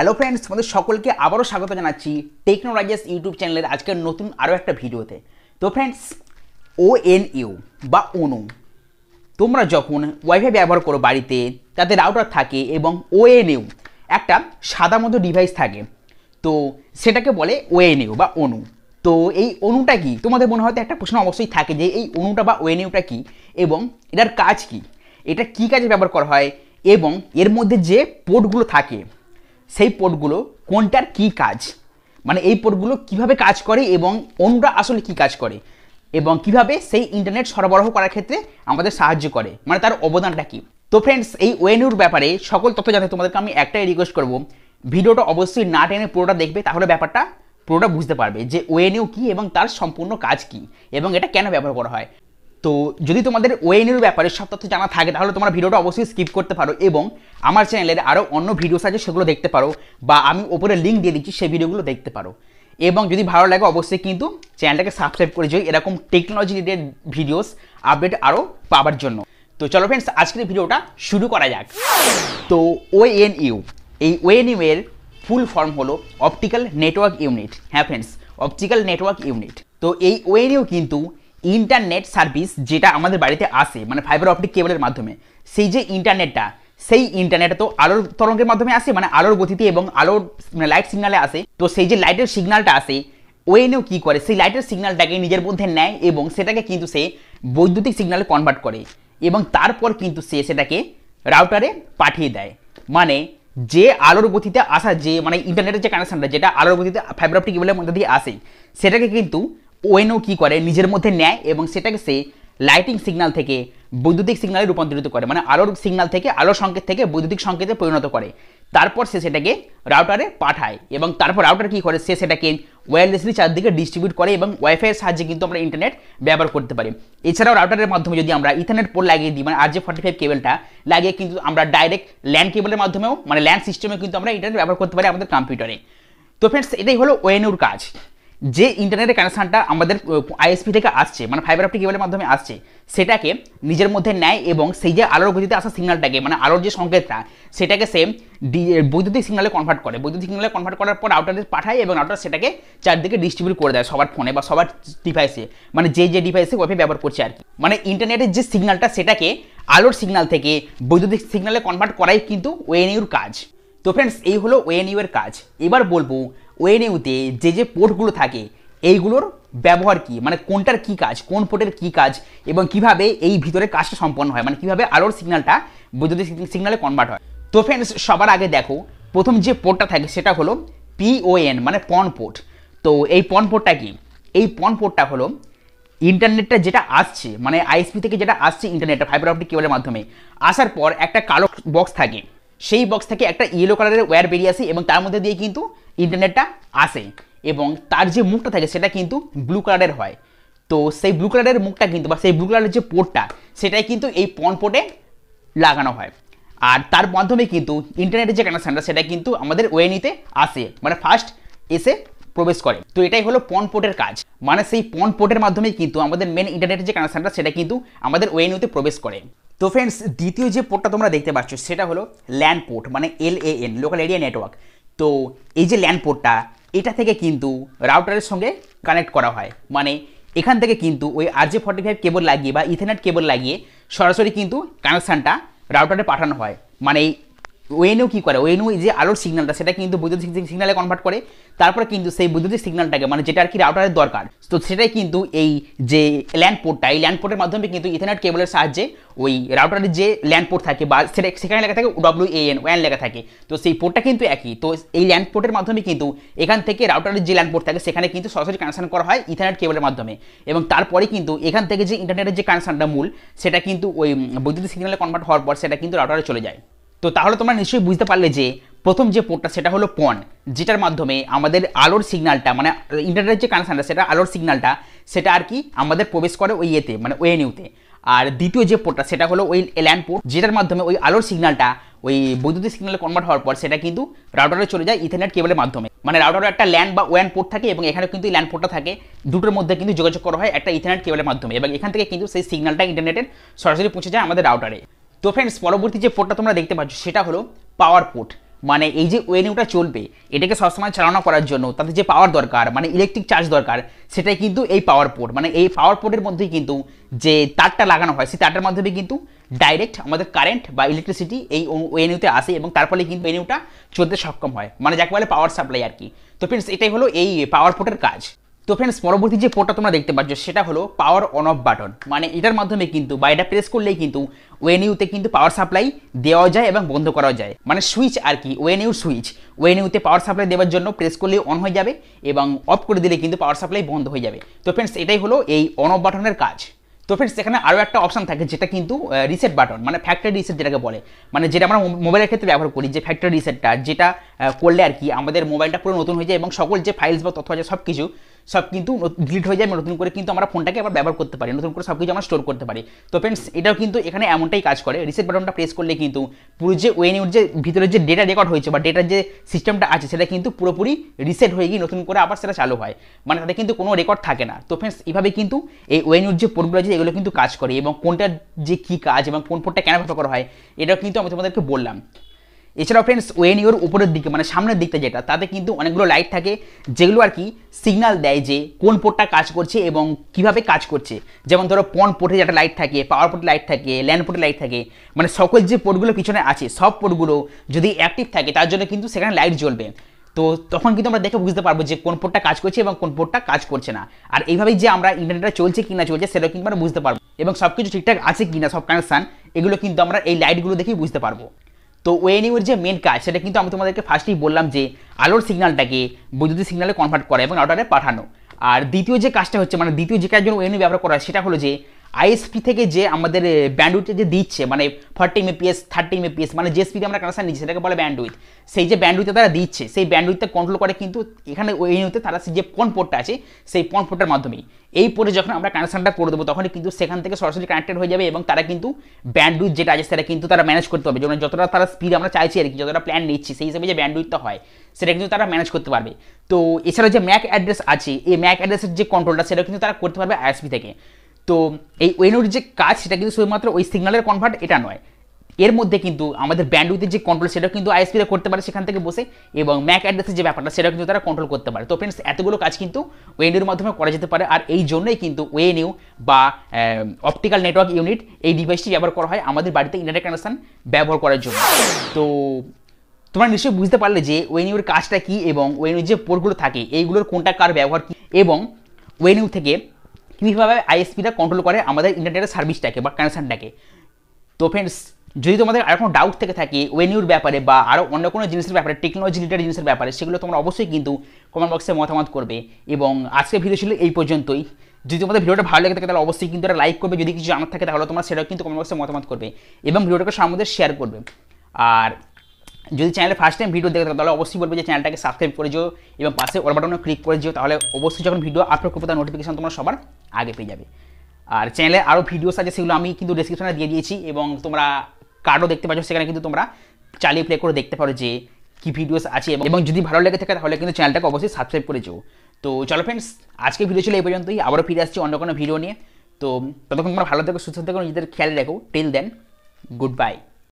hello friends তোমাদের সকলকে আবারও স্বাগত জানাচ্ছি টেকনোলজিস ইউটিউব চ্যানেলের আজকের নতুন আরও একটা ভিডিওতে তো ফ্রেন্ডস ও এন ইউ বা অনু তোমরা যখন ওয়াইফাই ব্যবহার করো বাড়িতে তাতে রাউটার থাকে এবং ও এন ইউ একটা সাদা মতো ডিভাইস থাকে তো সেটাকে বলে ও এন ইউ বা অনু তো এই অনুটা কি তোমাদের মনে হয়তো একটা প্রশ্ন অবশ্যই থাকে যে এই অনুটা বা ওএনইউটা কী এবং এটার কাজ কি এটা কি কাজে ব্যবহার করা হয় এবং এর মধ্যে যে পোর্টগুলো থাকে সেই পোর্টগুলো কোনটার কি কাজ মানে এই পোর্টগুলো কিভাবে কাজ করে এবং অন্যরা আসলে কি কাজ করে এবং কিভাবে সেই ইন্টারনেট সরবরাহ করার ক্ষেত্রে আমাদের সাহায্য করে মানে তার অবদানটা কী তো ফ্রেন্ডস এই ওয়েনুর ব্যাপারে সকল তথ্য জানতে তোমাদেরকে আমি একটাই রিকোয়েস্ট করবো ভিডিওটা অবশ্যই না টেনে পুরোটা দেখবে তাহলে ব্যাপারটা পুরোটা বুঝতে পারবে যে ওএনইউ কী এবং তার সম্পূর্ণ কাজ কী এবং এটা কেন ব্যবহার করা হয় তো যদি তোমাদের ওয়েনের ব্যাপারে সব তথ্য জানা থাকে তাহলে তোমরা ভিডিওটা অবশ্যই স্কিপ করতে পারো এবং আমার চ্যানেলের আরও অন্য ভিডিওস আছে সেগুলো দেখতে পারো বা আমি ওপরে লিঙ্ক দিয়ে দিচ্ছি সেই ভিডিওগুলো দেখতে পারো এবং যদি ভালো লাগে অবশ্যই কিন্তু চ্যানেলটাকে সাবস্ক্রাইব করে যাই এরকম টেকনোলজি রিলেটেড ভিডিওস আপডেট আরও পাবার জন্য তো চলো ফ্রেন্ডস আজকের ভিডিওটা শুরু করা যাক তো ওএন ইউ এই ওয়েন ইউ এর ফুল ফর্ম হলো অপটিক্যাল নেটওয়ার্ক ইউনিট হ্যাঁ ফ্রেন্ডস অপটিক্যাল নেটওয়ার্ক ইউনিট তো এই ওএন ইউ কিন্তু ইন্টারনেট সার্ভিস যেটা আমাদের বাড়িতে আসে মানে ফাইবার অপটিক কেবলের মাধ্যমে সেই যে ইন্টারনেটটা সেই ইন্টারনেট তো আলোর তরঙ্গের মাধ্যমে আসে মানে আলোর গতিতে এবং আলোর লাইট সিগনালে আসে তো সেই যে লাইটের সিগনালটা আসে ও এনেও কী করে সেই লাইটের সিগনালটাকে নিজের মধ্যে নেয় এবং সেটাকে কিন্তু সে বৈদ্যুতিক সিগনালে কনভার্ট করে এবং তারপর কিন্তু সে সেটাকে রাউটারে পাঠিয়ে দেয় মানে যে আলোর গতিতে আসা যে মানে ইন্টারনেটের যে কানেকশানটা যেটা আলোর গতিতে ফাইবার অপটিক কেবলের মধ্যে দিয়ে আসে সেটাকে কিন্তু ওয়েনও কী করে নিজের মধ্যে নেয় এবং সেটাকে সে লাইটিং সিগনাল থেকে বৈদ্যুতিক সিগনালে রূপান্তরিত করে মানে আলোর সিগনাল থেকে আলোর সংকেত থেকে বৈদ্যুতিক সংকেতে পরিণত করে তারপর সে সেটাকে রাউটারে পাঠায় এবং তারপর রাউটার কী করে সে সেটাকে ওয়্যারলেসলি চারদিকে ডিস্ট্রিবিউট করে এবং ওয়াইফাইয়ের সাহায্যে কিন্তু আমরা ইন্টারনেট ব্যবহার করতে পারি এছাড়াও রাউটারের মাধ্যমে যদি আমরা ইথারনেট পোল লাগিয়ে দিই মানে আর যে ফর্টি ফাইভ কেবলটা লাগিয়ে কিন্তু আমরা ডাইরেক্ট ল্যান্ড কেবলের মাধ্যমেও মানে ল্যান্ড সিস্টেমে কিন্তু আমরা ইন্টারনেট ব্যবহার করতে পারি আমাদের কম্পিউটারে তো ফ্রেন্ডস এটাই হলো ওয়েনুর কাজ যে ইন্টারনেটের কানেকশানটা আমাদের আইএসপি থেকে আসছে মানে ফাইবার অপটিক কেবলের মাধ্যমে আসছে সেটাকে নিজের মধ্যে নেয় এবং সেই যে আলোর গতিতে আসা সিগনালটাকে মানে আলোর যে সংকেতটা সেটাকে সে ডি বৈদ্যুতিক সিগনালে কনভার্ট করে বৈদ্যুতিক সিগনালে কনভার্ট করার পর আউটারে পাঠায় এবং আউটার সেটাকে চারদিকে ডিস্ট্রিবিউট করে দেয় সবার ফোনে বা সবার ডিভাইসে মানে যে যে ডিভাইসে ওয়াইফাই ব্যবহার করছে আর কি মানে ইন্টারনেটের যে সিগনালটা সেটাকে আলোর সিগনাল থেকে বৈদ্যুতিক সিগনালে কনভার্ট করাই কিন্তু ওএনইউর কাজ তো ফ্রেন্ডস এই হলো ওএনইউ এর কাজ এবার বলবো ওএনইউতে যে যে পোর্টগুলো থাকে এইগুলোর ব্যবহার কি মানে কোনটার কি কাজ কোন পোর্টের কি কাজ এবং কিভাবে এই ভিতরে কাজটা সম্পন্ন হয় মানে কিভাবে আলোর সিগন্যালটা বৈদ্যুতিক সিগন্যালে কনভার্ট হয় তো ফ্রেন্ডস সবার আগে দেখো প্রথম যে পোর্টটা থাকে সেটা হলো পিওএন মানে পন পোর্ট তো এই পন পোর্টটা কি এই পন পোর্টটা হলো ইন্টারনেটটা যেটা আসছে মানে আইএসপি থেকে যেটা আসছে ইন্টারনেটটা ফাইবার অপটিক কেবলের মাধ্যমে আসার পর একটা কালো বক্স থাকে সেই বক্স থেকে একটা ইয়েলো কালারের ওয়্যার বেরিয়ে আসে এবং তার মধ্যে দিয়ে কিন্তু ইন্টারনেটটা আসে এবং তার যে মুখটা থাকে সেটা কিন্তু ব্লু কালারের হয় তো সেই ব্লু কালারের মুখটা কিন্তু বা সেই ব্লু কালারের যে পোর্টটা সেটাই কিন্তু এই পন পোর্টে লাগানো হয় আর তার মাধ্যমে কিন্তু ইন্টারনেটের যে কানেকশানটা সেটা কিন্তু আমাদের ওয়েনিতে আসে মানে ফার্স্ট এসে প্রবেশ করে তো এটাই হলো পন পোর্টের কাজ মানে সেই পন পোর্টের মাধ্যমে কিন্তু আমাদের মেন ইন্টারনেটের যে কানেকশানটা সেটা কিন্তু আমাদের ওয়েনিউতে প্রবেশ করে তো ফ্রেন্ডস দ্বিতীয় যে পোর্টটা তোমরা দেখতে পাচ্ছ সেটা হলো ল্যান্ড পোর্ট মানে L A N local area network তো এই যে ল্যান্ড পোর্টটা এটা থেকে কিন্তু রাউটারের সঙ্গে কানেক্ট করা হয় মানে এখান থেকে কিন্তু ওই R J forty five cable লাগিয়ে বা ইথেনেট কেবল লাগিয়ে সরাসরি কিন্তু কানেকশানটা রাউটারে পাঠানো হয় মানে ওয়েনও কী করে ওয়েনও যে আলোর সিগনালটা সেটা কিন্তু বৈদ্যুতিক সিগনালে কনভার্ট করে তারপরে কিন্তু সেই বৈদ্যুতিক সিগনালটাকে মানে যেটা আর কি রাউটারের দরকার তো সেটাই কিন্তু এই যে ল্যান্ড পোর্টটা এই ল্যান্ড পোর্টের মাধ্যমে কিন্তু ইথারনেট কেবলের সাহায্যে ওই রাউটারের যে ল্যান্ড পোর্ট থাকে বা সেটা সেখানে লেখা থাকে ডব্লিউ এন ওয়ান লেখা থাকে তো সেই পোর্টটা কিন্তু একই তো এই ল্যান্ড পোর্টের মাধ্যমে কিন্তু এখান থেকে রাউটারের যে ল্যান্ড পোর্ট থাকে সেখানে কিন্তু সরাসরি কানেকশন করা হয় ইথারনেট কেবলের মাধ্যমে এবং তারপরে কিন্তু এখান থেকে যে ইন্টারনেটের যে কানেকশনটা মূল সেটা কিন্তু ওই বৈদ্যুতিক সিগনালে কনভার্ট হওয়ার পর সেটা কিন্তু রাউটারে চলে যায় তো তাহলে তোমরা নিশ্চয়ই বুঝতে পারলে যে প্রথম যে পোর্টটা সেটা হলো পন যেটার মাধ্যমে আমাদের আলোর সিগনালটা মানে ইন্টারনেটের যে কানেকশানটা সেটা আলোর সিগনালটা সেটা আর কি আমাদের প্রবেশ করে ওই ইয়েতে মানে ওয়ে নিউতে আর দ্বিতীয় যে পোর্টটা সেটা হলো ওই ল্যান্ড পোর্ট যেটার মাধ্যমে ওই আলোর সিগনালটা ওই বৈদ্যুতিক সিগনালে কনভার্ট হওয়ার পর সেটা কিন্তু রাউটারে চলে যায় ইথারনেট কেবলের মাধ্যমে মানে রাউটারে একটা ল্যান্ড বা ওয়ান পোর্ট থাকে এবং এখানে কিন্তু ল্যান্ড পোর্টটা থাকে দুটোর মধ্যে কিন্তু যোগাযোগ করা হয় একটা ইথারনেট কেবলের মাধ্যমে এবং এখান থেকে কিন্তু সেই সিগনালটা ইন্টারনেটের সরাসরি পৌঁছে যায় আমাদের রাউটারে তো ফ্রেন্ডস পরবর্তী যে পোর্টটা তোমরা দেখতে পাচ্ছ সেটা হলো পাওয়ার পোর্ট মানে এই যে ওয়েনিউটা চলবে এটাকে সবসময় চালনা করার জন্য তাতে যে পাওয়ার দরকার মানে ইলেকট্রিক চার্জ দরকার সেটাই কিন্তু এই পাওয়ার পোর্ট মানে এই পাওয়ার পোর্টের মধ্যেই কিন্তু যে তারটা লাগানো হয় সেই তারটার মাধ্যমে কিন্তু ডাইরেক্ট আমাদের কারেন্ট বা ইলেকট্রিসিটি এই ওয়েনিউতে আসে এবং তার ফলে কিন্তু ওয়েনিউটা চলতে সক্ষম হয় মানে যাকে বলে পাওয়ার সাপ্লাই আর কি তো ফ্রেন্ডস এটাই হলো এই পাওয়ার পোর্টের কাজ তো ফ্রেন্ডস পরবর্তী যে পোর্টটা তোমরা দেখতে পাচ্ছ সেটা হলো পাওয়ার অন অফ বাটন মানে এটার মাধ্যমে কিন্তু বা এটা প্রেস করলেই কিন্তু ইউতে কিন্তু পাওয়ার সাপ্লাই দেওয়া যায় এবং বন্ধ করা যায় মানে সুইচ আর কি ইউ সুইচ ইউতে পাওয়ার সাপ্লাই দেওয়ার জন্য প্রেস করলে অন হয়ে যাবে এবং অফ করে দিলে কিন্তু পাওয়ার সাপ্লাই বন্ধ হয়ে যাবে তো ফ্রেন্ডস এটাই হলো এই অন অফ বাটনের কাজ তো ফ্রেন্ডস এখানে আরও একটা অপশান থাকে যেটা কিন্তু রিসেট বাটন মানে ফ্যাক্টরি রিসেট যেটাকে বলে মানে যেটা আমরা মোবাইলের ক্ষেত্রে ব্যবহার করি যে ফ্যাক্টরি রিসেটটা যেটা করলে আর কি আমাদের মোবাইলটা পুরো নতুন হয়ে যায় এবং সকল যে ফাইলস বা তথ্য আছে সব কিছু সব কিন্তু ডিলিট হয়ে যায় নতুন করে কিন্তু আমরা ফোনটাকে আবার ব্যবহার করতে পারি নতুন করে সব কিছু আমরা স্টোর করতে পারি তো ফ্রেন্ডস এটাও কিন্তু এখানে এমনটাই কাজ করে রিসেট বাটনটা প্রেস করলে কিন্তু পুরো যে ওয়েনিউর যে ভিতরে যে ডেটা রেকর্ড হয়েছে বা ডেটার যে সিস্টেমটা আছে সেটা কিন্তু পুরোপুরি রিসেট হয়ে গিয়ে নতুন করে আবার সেটা চালু হয় মানে তাতে কিন্তু কোনো রেকর্ড থাকে না তো ফ্রেন্ডস এভাবে কিন্তু এই ওয়েনিউর যে পোর্টগুলো আছে এগুলো কিন্তু কাজ করে এবং কোনটার যে কী কাজ এবং কোন ফোনটা কেন ব্যবহার করা হয় এটাও কিন্তু আমি তোমাদেরকে বললাম এছাড়াও ফ্রেন্ডস ওয়েন ইউর উপরের দিকে মানে সামনের দিকটা যেটা তাতে কিন্তু অনেকগুলো লাইট থাকে যেগুলো আর কি সিগনাল দেয় যে কোন পোর্টটা কাজ করছে এবং কিভাবে কাজ করছে যেমন ধরো পন পোর্টে যেটা লাইট থাকে পাওয়ার পোর্টে লাইট থাকে ল্যান্ড পোর্টে লাইট থাকে মানে সকল যে পোর্টগুলো পিছনে আছে সব পোর্টগুলো যদি অ্যাক্টিভ থাকে তার জন্য কিন্তু সেখানে লাইট জ্বলবে তো তখন কিন্তু আমরা দেখে বুঝতে পারবো যে কোন পোর্টটা কাজ করছে এবং কোন পোর্টটা কাজ করছে না আর এইভাবেই যে আমরা ইন্টারনেটটা চলছে কিনা চলছে সেটা কিন্তু আমরা বুঝতে পারবো এবং সব কিছু ঠিকঠাক আছে কিনা সব কানেকশান এগুলো কিন্তু আমরা এই লাইটগুলো দেখেই বুঝতে পারবো তো ওএনইউর যে মেন কাজ সেটা কিন্তু আমি তোমাদেরকে ফার্স্টেই বললাম যে আলোর সিগনালটাকে বৈদ্যুতিক সিগনালে কনভার্ট করা এবং আউটারে পাঠানো আর দ্বিতীয় যে কাজটা হচ্ছে মানে দ্বিতীয় যে কাজ জন্য ইউ ব্যবহার করা সেটা হলো যে আইএসপি থেকে যে আমাদের ব্যান্ডউইথে যে দিচ্ছে মানে ফর্টি এমপিএস থার্টি এমপিএস মানে যে স্পিডে আমরা কানেকশান নিচ্ছি সেটাকে বলে ব্যান্ডউইথ সেই যে ব্যান্ডউইথে তারা দিচ্ছে সেই ব্যান্ডউইথটা কন্ট্রোল করে কিন্তু এখানে ওই নিতে তারা যে পন পোর্টটা আছে সেই পন পোর্টের মাধ্যমেই এই পরে যখন আমরা কানেকশানটা করে দেবো তখনই কিন্তু সেখান থেকে সরাসরি কানেক্টেড হয়ে যাবে এবং তারা কিন্তু ব্যান্ডউইথ যেটা আছে সেটা কিন্তু তারা ম্যানেজ করতে পারবে যেমন যতটা তারা স্পিড আমরা চাইছি আর কি যতটা প্ল্যান নিচ্ছি সেই হিসেবে যে ব্যান্ডউইথটা হয় সেটা কিন্তু তারা ম্যানেজ করতে পারবে তো এছাড়া যে ম্যাক অ্যাড্রেস আছে এই ম্যাক অ্যাড্রেসের যে কন্ট্রোলটা সেটা কিন্তু তারা করতে পারবে আইএসপি থেকে তো এই ওয়েনোর যে কাজ সেটা কিন্তু শুধুমাত্র ওই সিগনালের কনভার্ট এটা নয় এর মধ্যে কিন্তু আমাদের ব্যান্ডউইথের যে কন্ট্রোল সেটাও কিন্তু আইএসপিরা করতে পারে সেখান থেকে বসে এবং ম্যাক অ্যাড্রেসের যে ব্যাপারটা সেটাও কিন্তু তারা কন্ট্রোল করতে পারে তো ফ্রেন্ডস এতগুলো কাজ কিন্তু এর মাধ্যমে করা যেতে পারে আর এই জন্যই কিন্তু ওয়েনিউ বা অপটিক্যাল নেটওয়ার্ক ইউনিট এই ডিভাইসটি ব্যবহার করা হয় আমাদের বাড়িতে ইন্টারনেট কানেকশান ব্যবহার করার জন্য তো তোমরা নিশ্চয়ই বুঝতে পারলে যে ওয়েনিউর কাজটা কী এবং ওয়েনিউর যে পোর্টগুলো থাকে এইগুলোর কোনটা কার ব্যবহার কী এবং ওয়েনিউ থেকে কীভাবে আইএসপিটা কন্ট্রোল করে আমাদের ইন্টারনেটের সার্ভিসটাকে বা কানেকশানটাকে তো ফ্রেন্ডস যদি তোমাদের আর কোনো ডাউট থেকে থাকে ওয়েনিউর ব্যাপারে বা আরও অন্য কোনো জিনিসের ব্যাপারে টেকনোলজি রিলেটেড জিনিসের ব্যাপারে সেগুলো তোমরা অবশ্যই কিন্তু কমেন্ট বক্সে মতামত করবে এবং আজকে ভিডিও ছিল এই পর্যন্তই যদি তোমাদের ভিডিওটা ভালো লেগে থাকে তাহলে অবশ্যই কিন্তু একটা লাইক করবে যদি কিছু জানার থাকে তাহলে তোমরা সেটাও কিন্তু কমেন্ট বক্সে মতামত করবে এবং ভিডিওটাকে সামনে শেয়ার করবে আর যদি চ্যানেলে ফার্স্ট টাইম ভিডিও দেখে থাকো তাহলে অবশ্যই বলবো যে চ্যানেলটাকে সাবস্ক্রাইব করে যেও এবং পাশে ওর বাটনে ক্লিক করে যেও তাহলে অবশ্যই যখন ভিডিও আপলোড করবো তার নোটিফিকেশান তোমরা সবার আগে পেয়ে যাবে আর চ্যানেলে আরও ভিডিওস আছে সেগুলো আমি কিন্তু ডিসক্রিপশানে দিয়ে দিয়েছি এবং তোমরা কার্ডও দেখতে পাচ্ছ সেখানে কিন্তু তোমরা চালিয়ে প্লে করে দেখতে পারো যে কী ভিডিওস আছে এবং যদি ভালো লেগে থাকে তাহলে কিন্তু চ্যানেলটাকে অবশ্যই সাবস্ক্রাইব করে যেও তো চলো ফ্রেন্ডস আজকে ভিডিও ছিল এই পর্যন্তই আবারও ফিরে আসছি অন্য কোনো ভিডিও নিয়ে তো ততক্ষণ তোমরা ভালো থেকো সুস্থ থেকো নিজেদের খেয়াল রাখো টিল দেন গুড বাই